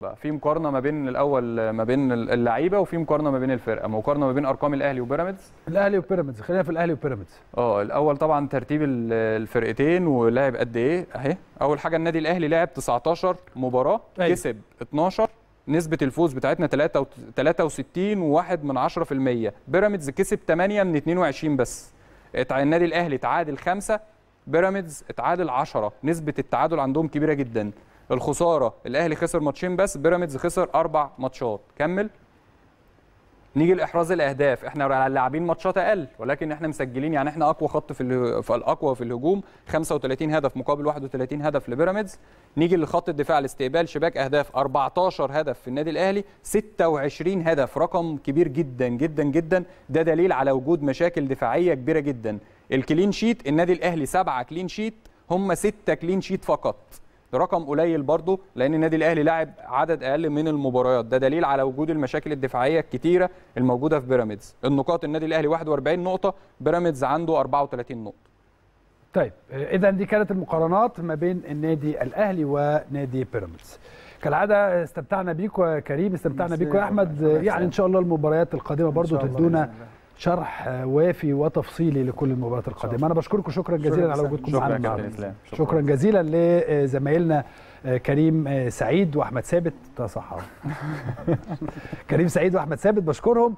بقى في مقارنه ما بين الاول ما بين اللعيبه وفي مقارنه ما بين الفرقه مقارنه ما بين ارقام الاهلي وبيراميدز الاهلي وبيراميدز خلينا في الاهلي وبيراميدز اه الاول طبعا ترتيب الفرقتين ولعب قد ايه اهي اول حاجه النادي الاهلي لعب 19 مباراه أي. أيوه. كسب 12 نسبه الفوز بتاعتنا 63 و1 بيراميدز كسب 8 من 22 بس النادي الاهلي تعادل 5 بيراميدز اتعادل 10 نسبه التعادل عندهم كبيره جدا الخساره الاهلي خسر ماتشين بس بيراميدز خسر اربع ماتشات كمل نيجي لاحراز الاهداف احنا لاعبين ماتشات اقل ولكن احنا مسجلين يعني احنا اقوى خط في الاقوى في الهجوم 35 هدف مقابل 31 هدف لبيراميدز نيجي لخط الدفاع الاستقبال شباك اهداف 14 هدف في النادي الاهلي 26 هدف رقم كبير جدا جدا جدا ده دليل على وجود مشاكل دفاعيه كبيره جدا الكلين شيت النادي الاهلي سبعه كلين شيت هم سته كلين شيت فقط رقم قليل برضه لان النادي الاهلي لعب عدد اقل من المباريات ده دليل على وجود المشاكل الدفاعيه الكتيره الموجوده في بيراميدز النقاط النادي الاهلي 41 نقطه بيراميدز عنده 34 نقطه طيب اذا دي كانت المقارنات ما بين النادي الاهلي ونادي بيراميدز كالعاده استمتعنا بيكم يا كريم استمتعنا بيكم يا احمد يعني ان شاء الله المباريات القادمه برضه تدونا شرح وافي وتفصيلي لكل المباريات القادمه انا بشكركم شكرا جزيلا على وجودكم معنا شكرا, شكرا, شكرا جزيلا لزمايلنا آه، كريم آه، سعيد واحمد ثابت ده صح كريم سعيد واحمد ثابت بشكرهم